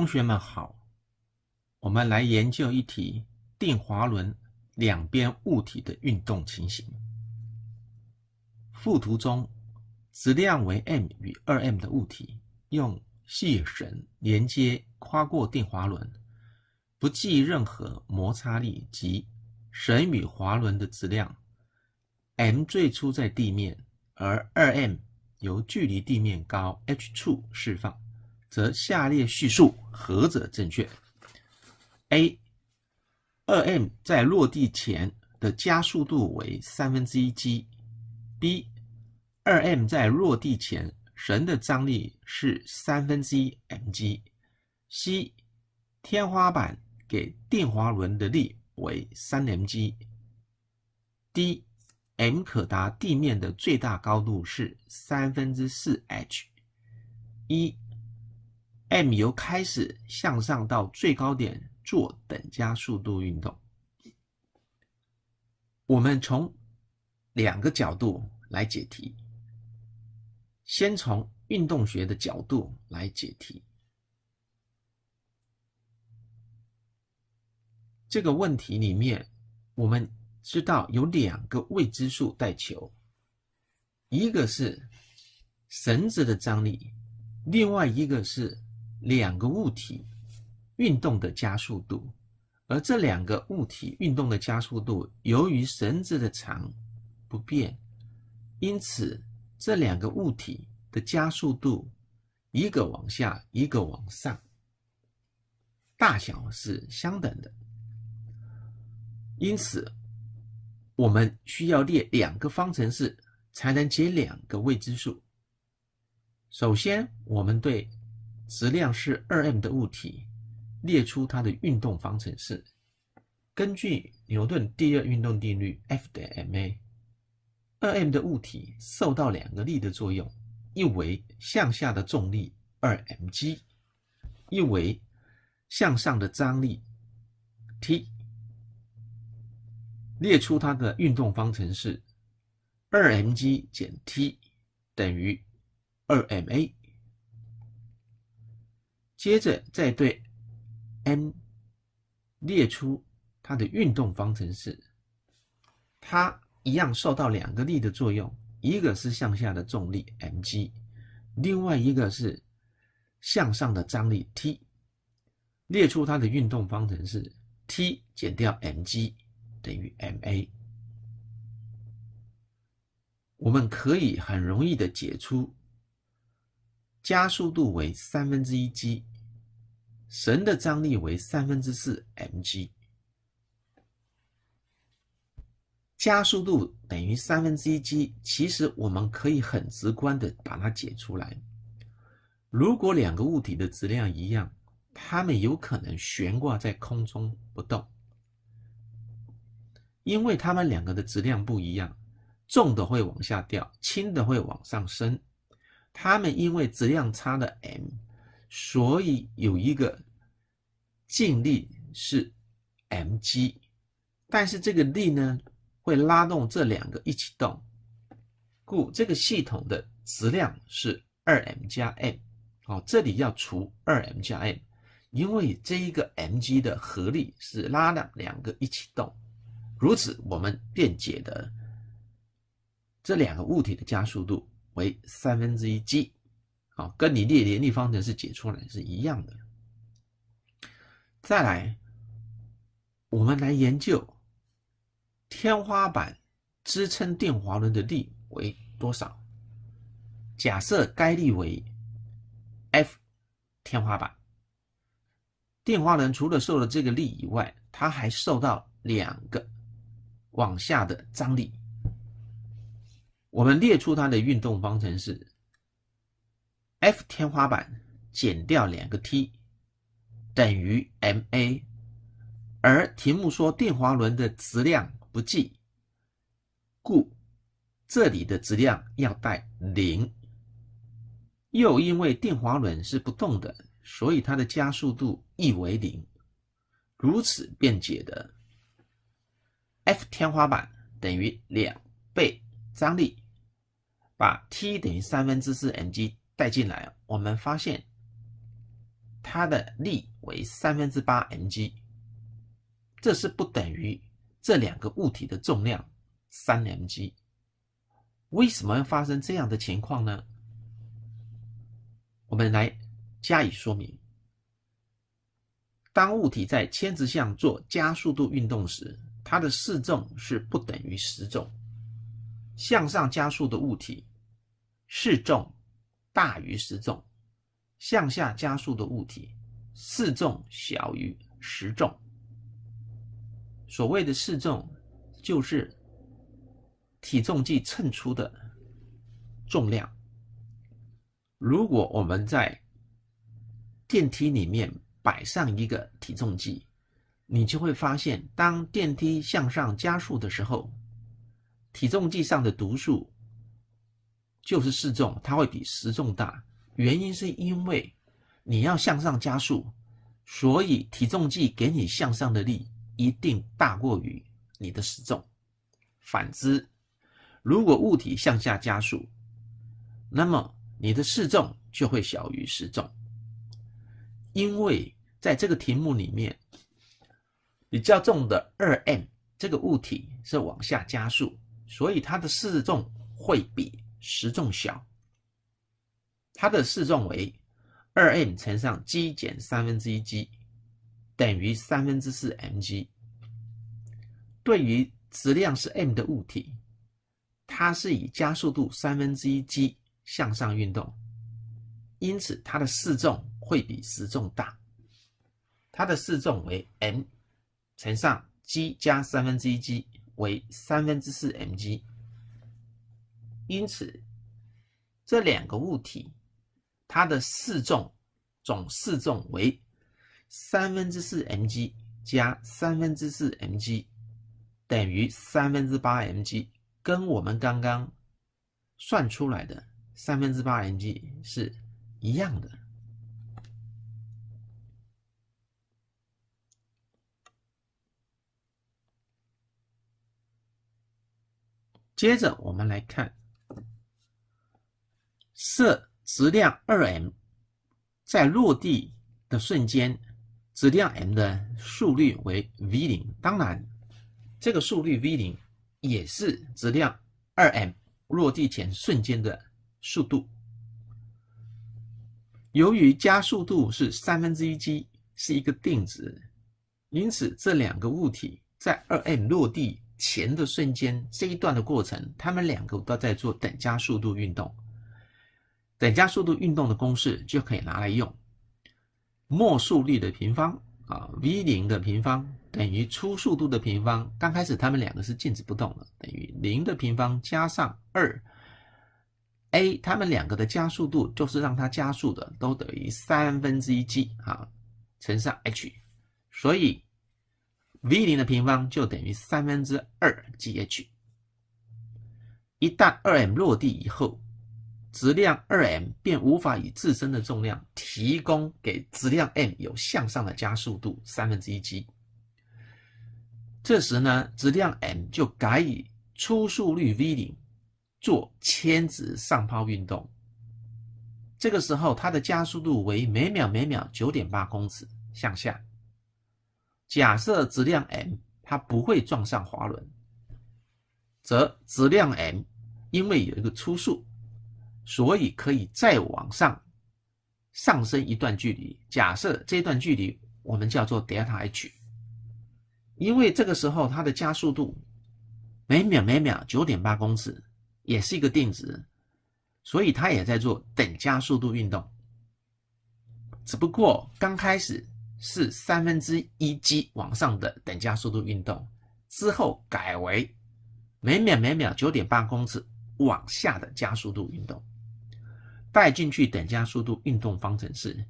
同学们好，我们来研究一题定滑轮两边物体的运动情形。附图中，质量为 m 与 2m 的物体用细绳连接，跨过定滑轮，不计任何摩擦力及绳与滑轮的质量。m 最初在地面，而 2m 由距离地面高 h 处释放。则下列叙述何者正确？A. 二 m 在落地前的加速度为三分之一 g。B. 二 m 在落地前绳的张力是三分之一 mg。C. 天花板给定滑轮的力为三 m g。D. m 可达地面的最大高度是三分之四 h。一 m 由开始向上到最高点做等加速度运动。我们从两个角度来解题，先从运动学的角度来解题。这个问题里面，我们知道有两个未知数带求，一个是绳子的张力，另外一个是。两个物体运动的加速度，而这两个物体运动的加速度，由于绳子的长不变，因此这两个物体的加速度一个往下一个往上，大小是相等的。因此，我们需要列两个方程式才能解两个未知数。首先，我们对。质量是二 m 的物体，列出它的运动方程式。根据牛顿第二运动定律，F 等于 ma。二 m 的物体受到两个力的作用，一为向下的重力二 mg，一为向上的张力 t。列出它的运动方程式：二 mg 减 t 等于二 ma。接着再对 m 列出它的运动方程式，它一样受到两个力的作用，一个是向下的重力 mg，另外一个是向上的张力 T，列出它的运动方程式 T 减掉 mg 等于 ma，我们可以很容易的解出加速度为三分之一 g。绳的张力为三分之四 mg，加速度等于三分之一 g。其实我们可以很直观的把它解出来。如果两个物体的质量一样，它们有可能悬挂在空中不动，因为它们两个的质量不一样，重的会往下掉，轻的会往上升。它们因为质量差的 m。所以有一个静力是 mg，但是这个力呢会拉动这两个一起动，故这个系统的质量是 2m 加 m，哦，这里要除 2m 加 m，因为这一个 mg 的合力是拉了两个一起动，如此我们便解的这两个物体的加速度为三分之一 g。啊，跟你列联立方程式解出来是一样的。再来，我们来研究天花板支撑电滑轮的力为多少。假设该力为 F，天花板电滑轮除了受了这个力以外，它还受到两个往下的张力。我们列出它的运动方程式。F 天花板减掉两个 T 等于 ma，而题目说定滑轮的质量不计，故这里的质量要带零。又因为定滑轮是不动的，所以它的加速度亦为零。如此便解的 F 天花板等于两倍张力，把 T 等于三分之四 mg。带进来，我们发现它的力为三分之八 mg，这是不等于这两个物体的重量三 mg。为什么要发生这样的情况呢？我们来加以说明。当物体在牵制向做加速度运动时，它的视重是不等于实重。向上加速的物体视重。大于十重向下加速的物体，四重小于十重。所谓的四重就是体重计称出的重量。如果我们在电梯里面摆上一个体重计，你就会发现，当电梯向上加速的时候，体重计上的读数。就是视重，它会比实重大，原因是因为你要向上加速，所以体重计给你向上的力一定大过于你的实重。反之，如果物体向下加速，那么你的视重就会小于实重。因为在这个题目里面，比较重的二 m 这个物体是往下加速，所以它的视重会比。时重小，它的示重为二 m 乘上 g 减三分之一 g，等于三分之四 mg。对于质量是 m 的物体，它是以加速度三分之一 g 向上运动，因此它的示重会比时重大。它的示重为 m 乘上 g 加三分之一 g 为三分之四 mg。因此，这两个物体它的示重总示重为三分之四 mg 加三分之四 mg 等于三分之八 mg，跟我们刚刚算出来的三分之八 mg 是一样的。接着我们来看。设质量二 m 在落地的瞬间，质量 m 的速率为 v 零。当然，这个速率 v 零也是质量二 m 落地前瞬间的速度。由于加速度是三分之一 g 是一个定值，因此这两个物体在二 m 落地前的瞬间这一段的过程，它们两个都在做等加速度运动。等加速度运动的公式就可以拿来用，末速率的平方啊，v 零的平方等于初速度的平方。刚开始它们两个是静止不动的，等于零的平方加上二 a，它们两个的加速度就是让它加速的，都等于三分之一 g 啊，乘上 h，所以 v 零的平方就等于三分之二 gh。一旦 2m 落地以后，质量二 m 便无法以自身的重量提供给质量 m 有向上的加速度三分之一 g。这时呢，质量 m 就改以初速率 v 零做牵直上抛运动。这个时候它的加速度为每秒每秒九点八公尺向下。假设质量 m 它不会撞上滑轮，则质量 m 因为有一个初速。所以可以再往上上升一段距离，假设这段距离我们叫做 delta h，因为这个时候它的加速度每秒每秒九点八公尺也是一个定值，所以它也在做等加速度运动，只不过刚开始是三分之一 g 往上的等加速度运动，之后改为每秒每秒九点八公尺往下的加速度运动。带进去等加速度运动方程式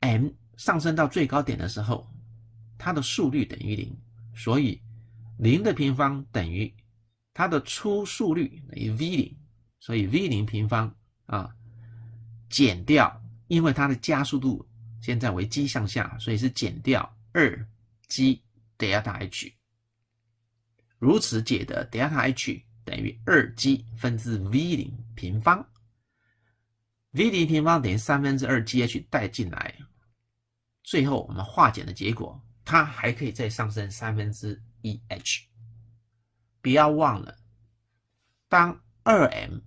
，m 上升到最高点的时候，它的速率等于零，所以零的平方等于它的初速率等于 v 零，所以 v 零平方啊减掉，因为它的加速度现在为 g 向下，所以是减掉二 g delta h。如此解得 delta h 等于二 g 分之 v 零平方。v 零平方等于三分之二 gh 带进来，最后我们化简的结果，它还可以再上升三分之一 h。不要忘了，当二 m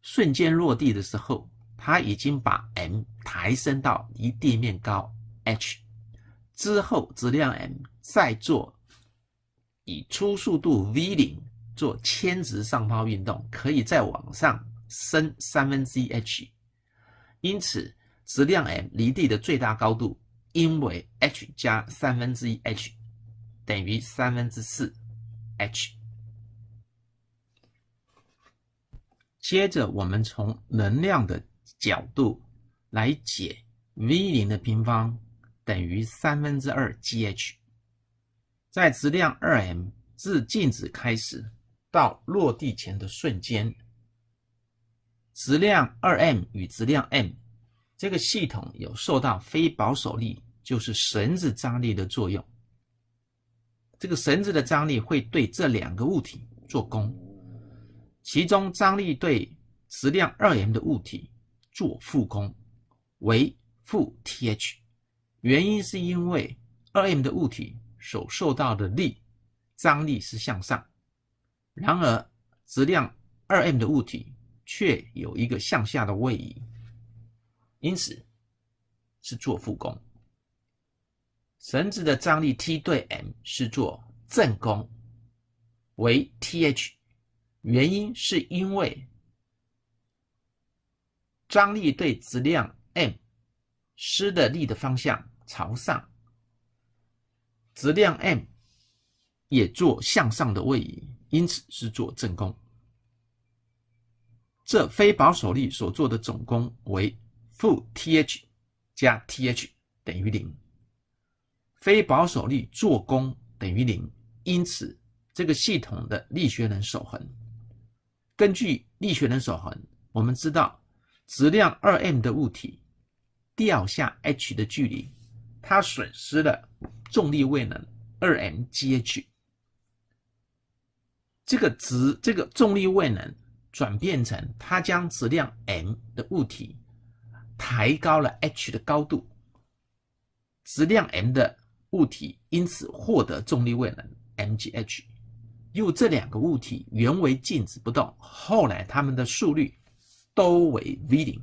瞬间落地的时候，它已经把 m 抬升到离地面高 h 之后，质量 m 再做以初速度 v 零做千值上抛运动，可以再往上升三分之一 h。因此，质量 m 离地的最大高度，因为 h 加三分之一 h 等于三分之四 h。接着，我们从能量的角度来解 v 零的平方等于三分之二 g h。在质量 2m 自静止开始到落地前的瞬间。质量 2m 与质量 m 这个系统有受到非保守力，就是绳子张力的作用。这个绳子的张力会对这两个物体做功，其中张力对质量 2m 的物体做负功，为负 Th。原因是因为 2m 的物体所受到的力，张力是向上，然而质量 2m 的物体。却有一个向下的位移，因此是做负功。绳子的张力 T 对 m 是做正功，为 Th。原因是因为张力对质量 m 施的力的方向朝上，质量 m 也做向上的位移，因此是做正功。这非保守力所做的总功为负 Th 加 Th 等于零，非保守力做功等于零，因此这个系统的力学能守恒。根据力学能守恒，我们知道质量 2m 的物体掉下 h 的距离，它损失了重力位能 2mgH。这个值，这个重力位能。转变成，它将质量 m 的物体抬高了 h 的高度，质量 m 的物体因此获得重力位能 m g h。又这两个物体原为静止不动，后来它们的速率都为 v 零。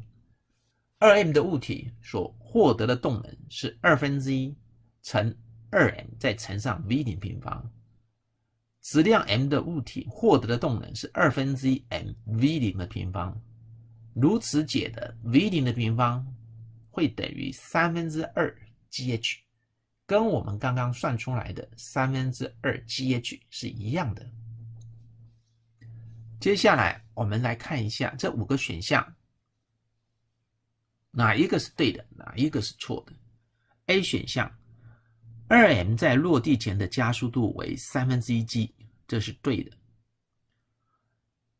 二 m 的物体所获得的动能是二分之一乘二 m 再乘上 v 零平方。质量 m 的物体获得的动能是二分之一 m v 零的平方，如此解的 v 零的平方会等于三分之二 gh，跟我们刚刚算出来的三分之二 gh 是一样的。接下来我们来看一下这五个选项，哪一个是对的，哪一个是对的？A 选项。2m 在落地前的加速度为三分之一 g，这是对的。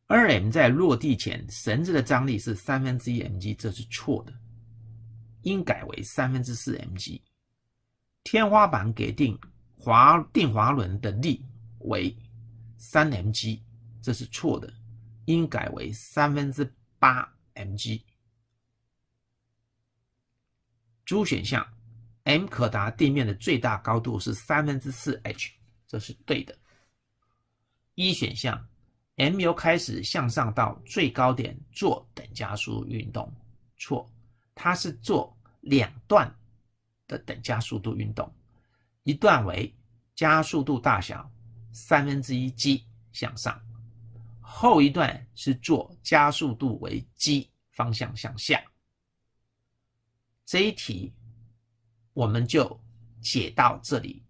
2m 在落地前，绳子的张力是三分之一 mg，这是错的，应改为三分之四 mg。天花板给定滑定滑轮的力为三 mg，这是错的，应改为三分之八 mg。主选项。m 可达地面的最大高度是三分之四 h，这是对的。一选项，m 由开始向上到最高点做等加速度运动，错，它是做两段的等加速度运动，一段为加速度大小三分之一 g 向上，后一段是做加速度为 g 方向向下。这一题。我们就写到这里。